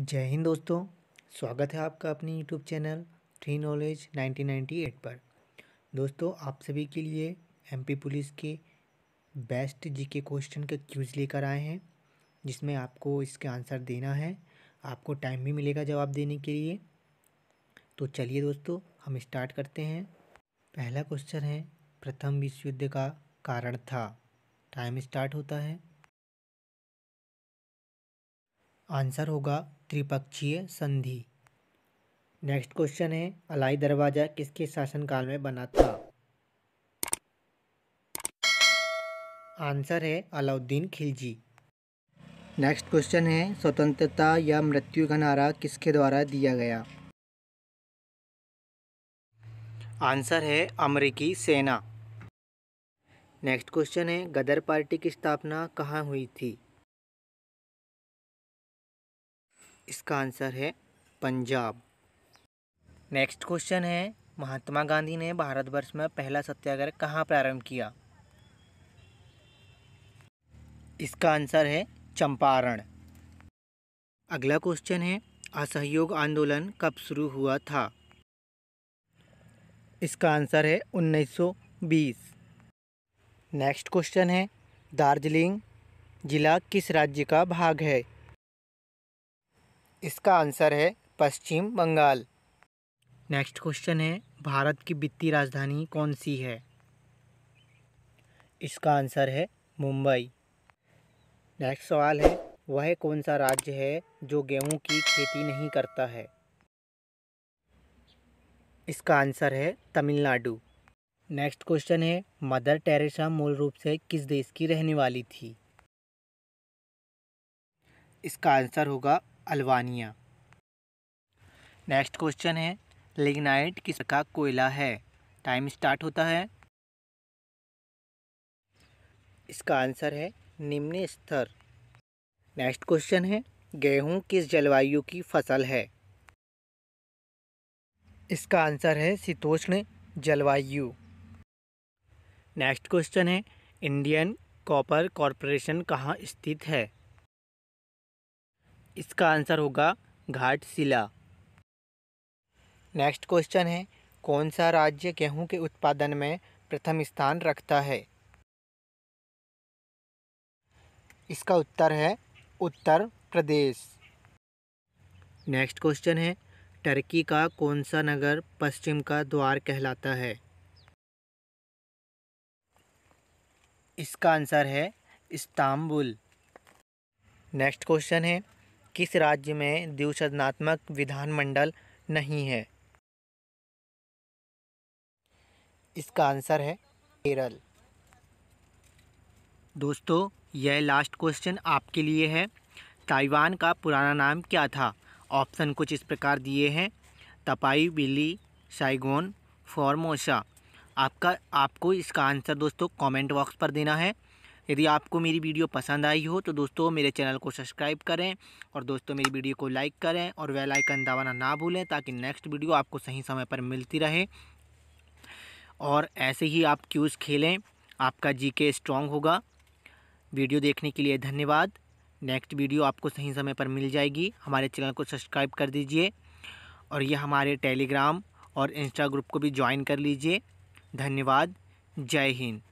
जय हिंद दोस्तों स्वागत है आपका अपनी यूट्यूब चैनल थ्री नॉलेज 1998 पर दोस्तों आप सभी के लिए एमपी पुलिस के बेस्ट जीके क्वेश्चन के क्यूज लेकर आए हैं जिसमें आपको इसके आंसर देना है आपको टाइम भी मिलेगा जवाब देने के लिए तो चलिए दोस्तों हम स्टार्ट करते हैं पहला क्वेश्चन है प्रथम विश्व युद्ध का कारण था टाइम स्टार्ट होता है आंसर होगा त्रिपक्षीय संधि नेक्स्ट क्वेश्चन है अलाई दरवाज़ा किसके शासनकाल में बना था आंसर है अलाउद्दीन खिलजी नेक्स्ट क्वेश्चन है स्वतंत्रता या मृत्यु का नारा किसके द्वारा दिया गया आंसर है अमेरिकी सेना नेक्स्ट क्वेश्चन है गदर पार्टी की स्थापना कहाँ हुई थी इसका आंसर है पंजाब नेक्स्ट क्वेश्चन है महात्मा गांधी ने भारतवर्ष में पहला सत्याग्रह कहाँ प्रारंभ किया इसका आंसर है चंपारण अगला क्वेश्चन है असहयोग आंदोलन कब शुरू हुआ था इसका आंसर है 1920 नेक्स्ट क्वेश्चन है दार्जिलिंग जिला किस राज्य का भाग है इसका आंसर है पश्चिम बंगाल नेक्स्ट क्वेश्चन है भारत की वित्तीय राजधानी कौन सी है इसका आंसर है मुंबई नेक्स्ट सवाल है वह कौन सा राज्य है जो गेहूं की खेती नहीं करता है इसका आंसर है तमिलनाडु नेक्स्ट क्वेश्चन है मदर टेरेसा मूल रूप से किस देश की रहने वाली थी इसका आंसर होगा अल्वानिया नेक्स्ट क्वेश्चन है लिग्नाइट का कोयला है टाइम स्टार्ट होता है इसका आंसर है निम्न स्तर नेक्स्ट क्वेश्चन है गेहूं किस जलवायु की फसल है इसका आंसर है शीतोष्ण जलवायु नेक्स्ट क्वेश्चन है इंडियन कॉपर कॉरपोरेशन कहाँ स्थित है इसका आंसर होगा घाट शिला नेक्स्ट क्वेश्चन है कौन सा राज्य गेहूं के उत्पादन में प्रथम स्थान रखता है इसका उत्तर है उत्तर प्रदेश नेक्स्ट क्वेश्चन है टर्की का कौन सा नगर पश्चिम का द्वार कहलाता है इसका आंसर है इस्तांबुल नेक्स्ट क्वेश्चन है किस राज्य में द्विशदनात्मक विधानमंडल नहीं है इसका आंसर है केरल दोस्तों यह लास्ट क्वेश्चन आपके लिए है ताइवान का पुराना नाम क्या था ऑप्शन कुछ इस प्रकार दिए हैं तपाई बिल्ली साइगोन फॉर्मोशा आपका आपको इसका आंसर दोस्तों कमेंट बॉक्स पर देना है यदि आपको मेरी वीडियो पसंद आई हो तो दोस्तों मेरे चैनल को सब्सक्राइब करें और दोस्तों मेरी वीडियो को लाइक करें और वेल आइकन दबाना ना भूलें ताकि नेक्स्ट वीडियो आपको सही समय पर मिलती रहे और ऐसे ही आप क्यूज़ खेलें आपका जी के स्ट्रॉन्ग होगा वीडियो देखने के लिए धन्यवाद नेक्स्ट वीडियो आपको सही समय पर मिल जाएगी हमारे चैनल को सब्सक्राइब कर दीजिए और यह हमारे टेलीग्राम और इंस्टा ग्रुप को भी ज्वाइन कर लीजिए धन्यवाद जय हिंद